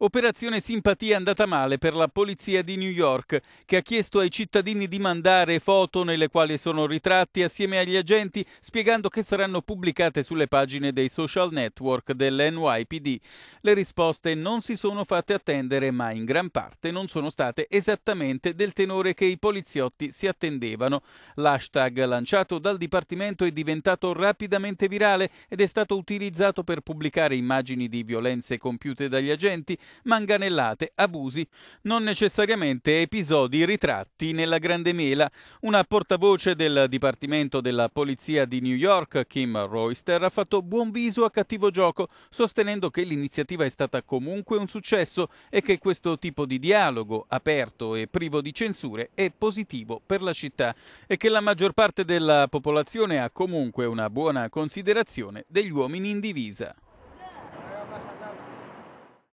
Operazione Simpatia andata male per la polizia di New York, che ha chiesto ai cittadini di mandare foto nelle quali sono ritratti assieme agli agenti, spiegando che saranno pubblicate sulle pagine dei social network dell'NYPD. Le risposte non si sono fatte attendere, ma in gran parte non sono state esattamente del tenore che i poliziotti si attendevano. L'hashtag lanciato dal Dipartimento è diventato rapidamente virale ed è stato utilizzato per pubblicare immagini di violenze compiute dagli agenti manganellate, abusi, non necessariamente episodi ritratti nella Grande Mela. Una portavoce del Dipartimento della Polizia di New York, Kim Royster, ha fatto buon viso a cattivo gioco, sostenendo che l'iniziativa è stata comunque un successo e che questo tipo di dialogo, aperto e privo di censure, è positivo per la città e che la maggior parte della popolazione ha comunque una buona considerazione degli uomini in divisa.